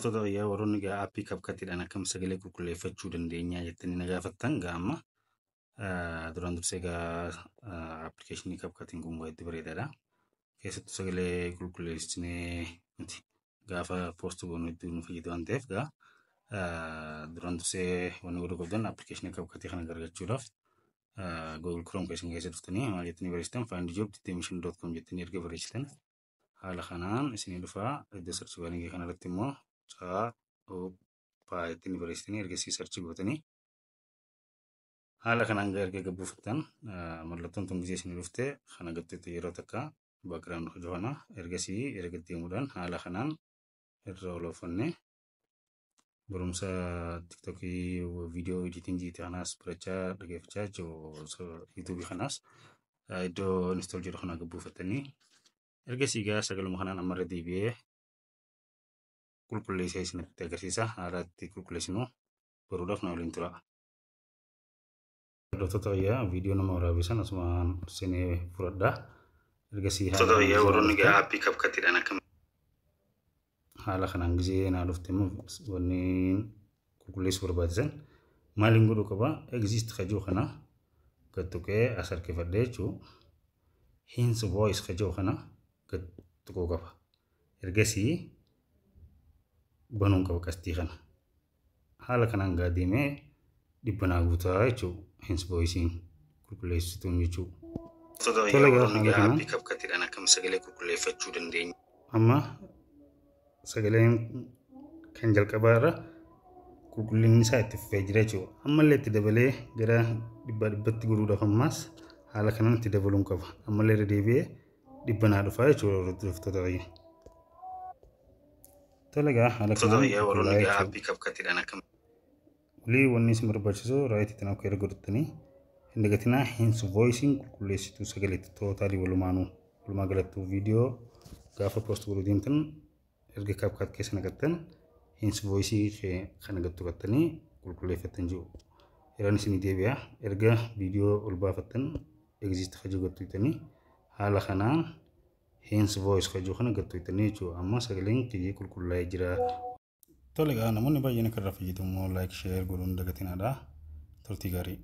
Gootota biyyaa warroonni gaa aappii kabkattiidhaan akkam sagalee qulqulleeffachuu dandeenyaa jettanii na gaafattan gaa amma eh, duraan dursee gaa aappilikeeshinii eh, kabkatiin kun baay'ee bareedaadha. Keessattuu sagalee qulqulleessinee gaafa poostii goonu hedduu nu fayyada ta'eef gaa eh, duraan dursee wanni godhu qabdan aappilikeeshinii kabkatii kana gargachuudhaaf Google Chrome keessan keessa dhuftanii maal jettanii jettanii erga haala kanaan dhufaa iddoo kana irratti immoo Baay'attiin bareechitanii erga siisaarchi gootanii haala ga erga gabbuufattan mallattoon tun gisee isin dhuftee kana gatteetti yeroo takka baakgiraawundi hojii kana ergasii erga deemuudhaan haala kanaan irra oloofannee barumsa tiiktookii viidiyoo editingii kanaas barachaa dhageeffachaa jiru yuutuubii kanaas iddoo instool jedhu kana gabbuufattanii ergasii gaa sagaluma kanaan ammarra deebi'ee qulqulleessaa isinitti agarsiisa. Haaratti qulqulleessinu baruudhaaf no waliin tura. Hordoftoota fayyaa viidiyoo nama waraabisan asumaan sinee fudhadha. Ergasii haala fayyaa warroonni gaa aappii kabkattiidhaan akka haala kanaan gizee naa dhufte immoo wanni qulqulleessuu barbaachisan maaliin godhuu qaba? Egzist kajuu kana gad tuqee as harkifadhee jechuun hinsi voice kajo kana gad kaba qaba. banuun qaba qastii kana. Haala kanaan gaa deemee dhibbanaa guutaa jechuudha. Hins booyisiin qulqulleessituun jechuudha. Tola gaa haala kanaan. Akkam sagalee qulqulleeffachuu Amma sagaleen kan jalqabaa irra qulqullinni isaa itti fufee jira jechuudha. Ammallee itti dabalee gara dhibbaa dhibbatti guruudhaaf ammaas haala kanaan itti dabaluun qaba. Ammallee irra deebi'ee dhibbanaa dhufaa jechuudha hordoftoota baay'ee. Talaga halaknaan warroonni aappii kabkatidhaan akka malee wanni isin barbaachisu raayitiitiin akka erga godhattanii hin dagatinaa hinsi vooyisiin qulqulleessituu sagaleettitootaadii walumaanuu walumaa galattuu viidiyoo gaafa poost godhu deemtan erga kabkaat keessa naqattan hinsi vooyisii kan agattu qattanii qulqulleeffatan jiru. Yeraan isin deebi'aa erga viidiyoo ol baafattan egzist hojii gattu jettanii haala hins voice ka jokana gatoita necho amma sagaleen kiyye qulqullaa'ee jira. Tolegaa namoonni baay'een akka irraa fayyadamoo like share godhuun dagatinadha. Turtii gaarii.